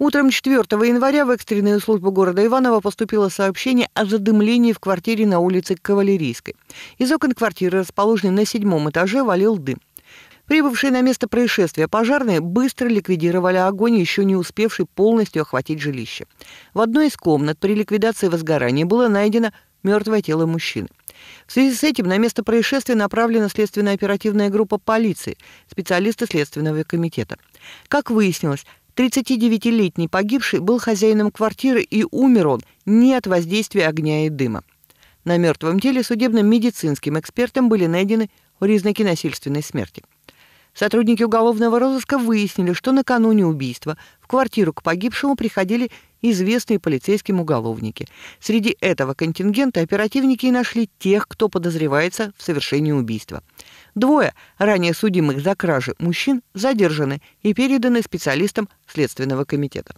Утром 4 января в экстренную службу города Иваново поступило сообщение о задымлении в квартире на улице Кавалерийской. Из окон квартиры, расположенной на седьмом этаже, валил дым. Прибывшие на место происшествия пожарные быстро ликвидировали огонь, еще не успевший полностью охватить жилище. В одной из комнат при ликвидации возгорания было найдено мертвое тело мужчины. В связи с этим на место происшествия направлена следственная оперативная группа полиции, специалисты Следственного комитета. Как выяснилось, 39-летний погибший был хозяином квартиры и умер он не от воздействия огня и дыма. На мертвом теле судебно-медицинским экспертам были найдены признаки насильственной смерти. Сотрудники уголовного розыска выяснили, что накануне убийства в квартиру к погибшему приходили известные полицейским уголовники. Среди этого контингента оперативники и нашли тех, кто подозревается в совершении убийства. Двое ранее судимых за кражи мужчин задержаны и переданы специалистам Следственного комитета.